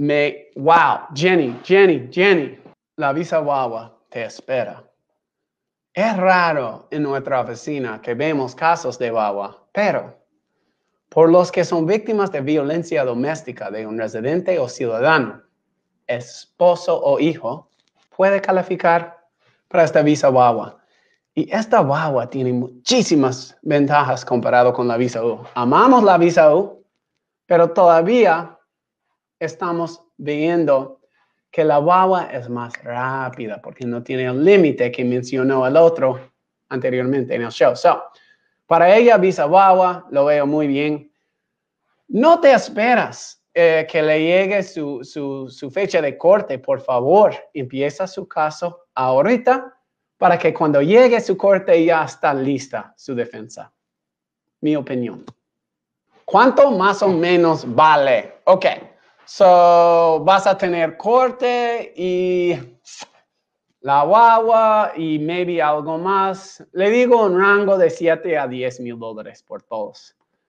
Me, wow, Jenny, Jenny, Jenny, la visa guagua te espera. Es raro en nuestra oficina que vemos casos de guagua, pero por los que son víctimas de violencia doméstica de un residente o ciudadano, esposo o hijo, puede calificar para esta visa guagua. Y esta guagua tiene muchísimas ventajas comparado con la visa U. Amamos la visa U, pero todavía estamos viendo que la guagua es más rápida porque no tiene el límite que mencionó el otro anteriormente en el show. para ella, visa guagua, lo veo muy bien. No te esperas eh, que le llegue su, su, su fecha de corte, por favor. Empieza su caso ahorita para que cuando llegue su corte ya está lista su defensa. Mi opinión. ¿Cuánto más o menos vale? Ok. So, vas a tener corte y la guagua y maybe algo más. Le digo un rango de 7 a 10 mil dólares por todos.